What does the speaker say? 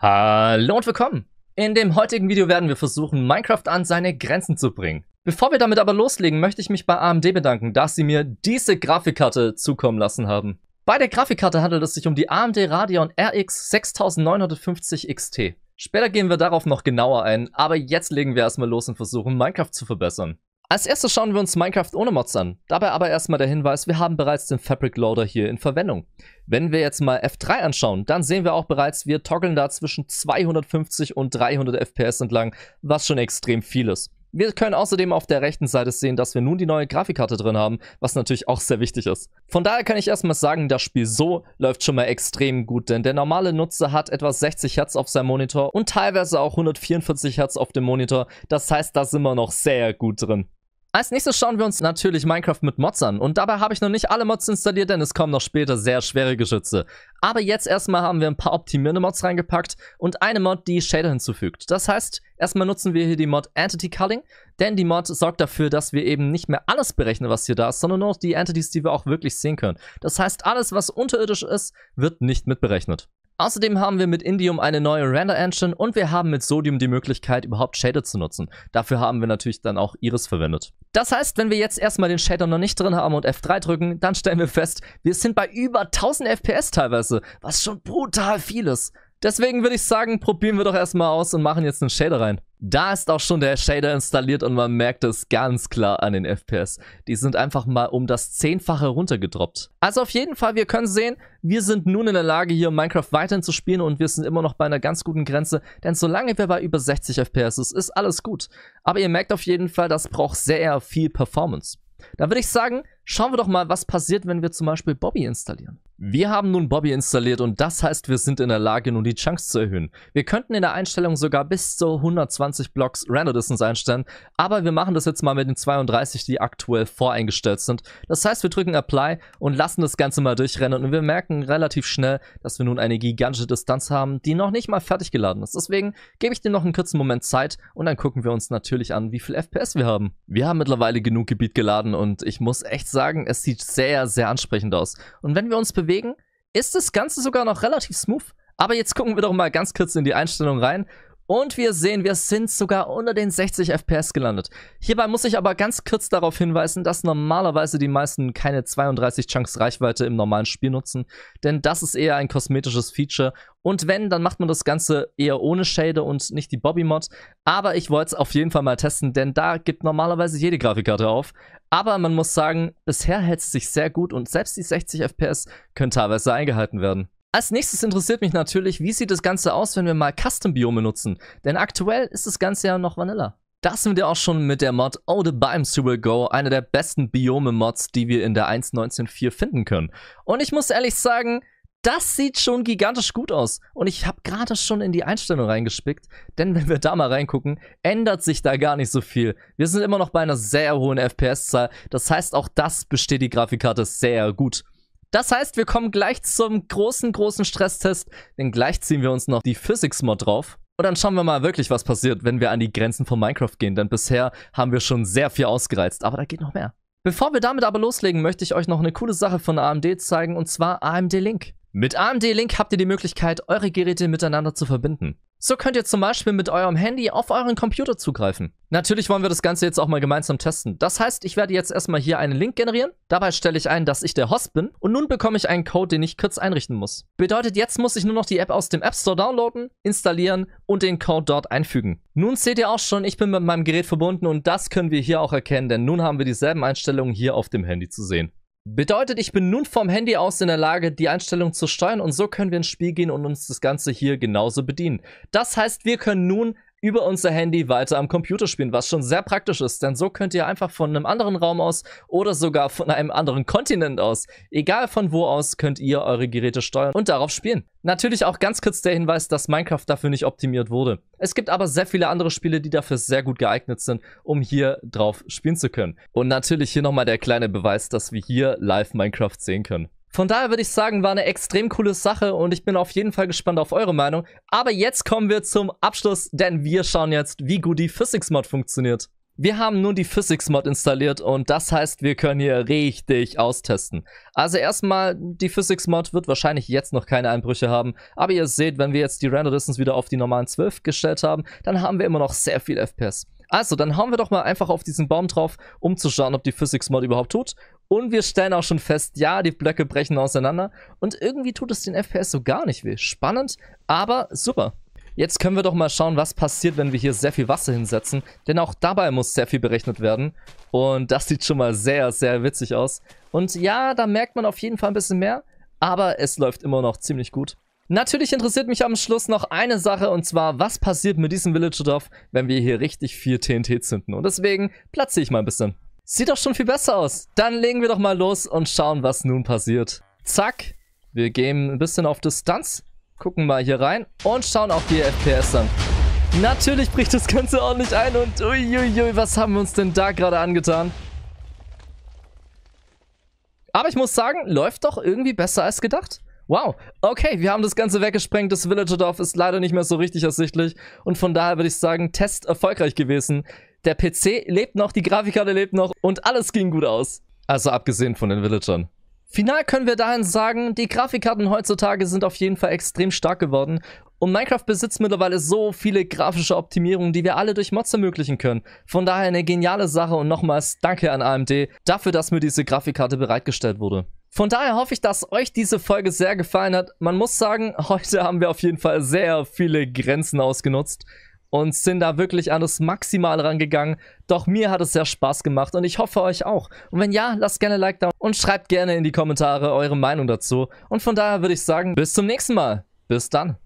Hallo und willkommen! In dem heutigen Video werden wir versuchen, Minecraft an seine Grenzen zu bringen. Bevor wir damit aber loslegen, möchte ich mich bei AMD bedanken, dass sie mir diese Grafikkarte zukommen lassen haben. Bei der Grafikkarte handelt es sich um die AMD Radeon RX 6950 XT. Später gehen wir darauf noch genauer ein, aber jetzt legen wir erstmal los und versuchen Minecraft zu verbessern. Als erstes schauen wir uns Minecraft ohne Mods an. Dabei aber erstmal der Hinweis, wir haben bereits den Fabric Loader hier in Verwendung. Wenn wir jetzt mal F3 anschauen, dann sehen wir auch bereits, wir toggeln da zwischen 250 und 300 FPS entlang, was schon extrem viel ist. Wir können außerdem auf der rechten Seite sehen, dass wir nun die neue Grafikkarte drin haben, was natürlich auch sehr wichtig ist. Von daher kann ich erstmal sagen, das Spiel so läuft schon mal extrem gut, denn der normale Nutzer hat etwa 60 Hertz auf seinem Monitor und teilweise auch 144 Hertz auf dem Monitor, das heißt, da sind wir noch sehr gut drin. Als nächstes schauen wir uns natürlich Minecraft mit Mods an und dabei habe ich noch nicht alle Mods installiert, denn es kommen noch später sehr schwere Geschütze. Aber jetzt erstmal haben wir ein paar optimierende Mods reingepackt und eine Mod, die Shader hinzufügt. Das heißt, erstmal nutzen wir hier die Mod Entity Culling, denn die Mod sorgt dafür, dass wir eben nicht mehr alles berechnen, was hier da ist, sondern nur die Entities, die wir auch wirklich sehen können. Das heißt, alles, was unterirdisch ist, wird nicht mitberechnet. Außerdem haben wir mit Indium eine neue Render Engine und wir haben mit Sodium die Möglichkeit, überhaupt Shader zu nutzen. Dafür haben wir natürlich dann auch Iris verwendet. Das heißt, wenn wir jetzt erstmal den Shader noch nicht drin haben und F3 drücken, dann stellen wir fest, wir sind bei über 1000 FPS teilweise, was schon brutal viel ist. Deswegen würde ich sagen, probieren wir doch erstmal aus und machen jetzt einen Shader rein. Da ist auch schon der Shader installiert und man merkt es ganz klar an den FPS. Die sind einfach mal um das Zehnfache runtergedroppt. Also auf jeden Fall, wir können sehen, wir sind nun in der Lage, hier Minecraft weiterhin zu spielen und wir sind immer noch bei einer ganz guten Grenze, denn solange wir bei über 60 FPS ist, ist alles gut. Aber ihr merkt auf jeden Fall, das braucht sehr viel Performance. Da würde ich sagen, schauen wir doch mal, was passiert, wenn wir zum Beispiel Bobby installieren. Wir haben nun Bobby installiert und das heißt, wir sind in der Lage, nun die Chunks zu erhöhen. Wir könnten in der Einstellung sogar bis zu 120 Blocks Render Distance einstellen, aber wir machen das jetzt mal mit den 32, die aktuell voreingestellt sind. Das heißt, wir drücken Apply und lassen das Ganze mal durchrennen und wir merken relativ schnell, dass wir nun eine gigantische Distanz haben, die noch nicht mal fertig geladen ist. Deswegen gebe ich dir noch einen kurzen Moment Zeit und dann gucken wir uns natürlich an, wie viel FPS wir haben. Wir haben mittlerweile genug Gebiet geladen und ich muss echt sagen, es sieht sehr, sehr ansprechend aus. Und wenn wir uns bewegen, Deswegen ist das Ganze sogar noch relativ smooth. Aber jetzt gucken wir doch mal ganz kurz in die Einstellung rein und wir sehen, wir sind sogar unter den 60 FPS gelandet. Hierbei muss ich aber ganz kurz darauf hinweisen, dass normalerweise die meisten keine 32 Chunks Reichweite im normalen Spiel nutzen, denn das ist eher ein kosmetisches Feature. Und wenn, dann macht man das Ganze eher ohne Shader und nicht die Bobby-Mod. Aber ich wollte es auf jeden Fall mal testen, denn da gibt normalerweise jede Grafikkarte auf. Aber man muss sagen, bisher hält es sich sehr gut und selbst die 60 FPS können teilweise eingehalten werden. Als nächstes interessiert mich natürlich, wie sieht das Ganze aus, wenn wir mal Custom-Biome nutzen? Denn aktuell ist das Ganze ja noch Vanilla. Da sind wir auch schon mit der Mod Oh the Biomes to Will Go, einer der besten Biome-Mods, die wir in der 1.19.4 finden können. Und ich muss ehrlich sagen, das sieht schon gigantisch gut aus. Und ich habe gerade schon in die Einstellung reingespickt, denn wenn wir da mal reingucken, ändert sich da gar nicht so viel. Wir sind immer noch bei einer sehr hohen FPS-Zahl, das heißt auch das besteht die Grafikkarte sehr gut. Das heißt, wir kommen gleich zum großen, großen Stresstest, denn gleich ziehen wir uns noch die Physics-Mod drauf. Und dann schauen wir mal wirklich, was passiert, wenn wir an die Grenzen von Minecraft gehen, denn bisher haben wir schon sehr viel ausgereizt, aber da geht noch mehr. Bevor wir damit aber loslegen, möchte ich euch noch eine coole Sache von AMD zeigen, und zwar AMD Link. Mit AMD Link habt ihr die Möglichkeit, eure Geräte miteinander zu verbinden. So könnt ihr zum Beispiel mit eurem Handy auf euren Computer zugreifen. Natürlich wollen wir das Ganze jetzt auch mal gemeinsam testen. Das heißt, ich werde jetzt erstmal hier einen Link generieren. Dabei stelle ich ein, dass ich der Host bin. Und nun bekomme ich einen Code, den ich kurz einrichten muss. Bedeutet, jetzt muss ich nur noch die App aus dem App Store downloaden, installieren und den Code dort einfügen. Nun seht ihr auch schon, ich bin mit meinem Gerät verbunden und das können wir hier auch erkennen, denn nun haben wir dieselben Einstellungen hier auf dem Handy zu sehen. Bedeutet, ich bin nun vom Handy aus in der Lage, die Einstellung zu steuern und so können wir ins Spiel gehen und uns das Ganze hier genauso bedienen. Das heißt, wir können nun über unser Handy weiter am Computer spielen, was schon sehr praktisch ist, denn so könnt ihr einfach von einem anderen Raum aus oder sogar von einem anderen Kontinent aus, egal von wo aus, könnt ihr eure Geräte steuern und darauf spielen. Natürlich auch ganz kurz der Hinweis, dass Minecraft dafür nicht optimiert wurde. Es gibt aber sehr viele andere Spiele, die dafür sehr gut geeignet sind, um hier drauf spielen zu können. Und natürlich hier nochmal der kleine Beweis, dass wir hier live Minecraft sehen können. Von daher würde ich sagen, war eine extrem coole Sache und ich bin auf jeden Fall gespannt auf eure Meinung. Aber jetzt kommen wir zum Abschluss, denn wir schauen jetzt, wie gut die Physics Mod funktioniert. Wir haben nun die Physics Mod installiert und das heißt, wir können hier richtig austesten. Also erstmal, die Physics Mod wird wahrscheinlich jetzt noch keine Einbrüche haben, aber ihr seht, wenn wir jetzt die Render Distance wieder auf die normalen 12 gestellt haben, dann haben wir immer noch sehr viel FPS. Also, dann hauen wir doch mal einfach auf diesen Baum drauf, um zu schauen, ob die Physics Mod überhaupt tut. Und wir stellen auch schon fest, ja, die Blöcke brechen auseinander. Und irgendwie tut es den FPS so gar nicht weh. Spannend, aber super. Jetzt können wir doch mal schauen, was passiert, wenn wir hier sehr viel Wasser hinsetzen. Denn auch dabei muss sehr viel berechnet werden. Und das sieht schon mal sehr, sehr witzig aus. Und ja, da merkt man auf jeden Fall ein bisschen mehr. Aber es läuft immer noch ziemlich gut. Natürlich interessiert mich am Schluss noch eine Sache und zwar, was passiert mit diesem Villager-Dorf, wenn wir hier richtig viel TNT zünden. Und deswegen platziere ich mal ein bisschen. Sieht doch schon viel besser aus. Dann legen wir doch mal los und schauen, was nun passiert. Zack. Wir gehen ein bisschen auf Distanz. Gucken mal hier rein und schauen auf die FPS an. Natürlich bricht das Ganze ordentlich ein und uiuiui, was haben wir uns denn da gerade angetan? Aber ich muss sagen, läuft doch irgendwie besser als gedacht. Wow, okay, wir haben das Ganze weggesprengt. Das Villager-Dorf ist leider nicht mehr so richtig ersichtlich. Und von daher würde ich sagen, Test erfolgreich gewesen. Der PC lebt noch, die Grafikkarte lebt noch und alles ging gut aus. Also abgesehen von den Villagern. Final können wir dahin sagen, die Grafikkarten heutzutage sind auf jeden Fall extrem stark geworden und Minecraft besitzt mittlerweile so viele grafische Optimierungen, die wir alle durch Mods ermöglichen können. Von daher eine geniale Sache und nochmals danke an AMD dafür, dass mir diese Grafikkarte bereitgestellt wurde. Von daher hoffe ich, dass euch diese Folge sehr gefallen hat. Man muss sagen, heute haben wir auf jeden Fall sehr viele Grenzen ausgenutzt und sind da wirklich an das Maximal rangegangen. Doch mir hat es sehr Spaß gemacht und ich hoffe euch auch. Und wenn ja, lasst gerne ein Like da und schreibt gerne in die Kommentare eure Meinung dazu. Und von daher würde ich sagen, bis zum nächsten Mal. Bis dann.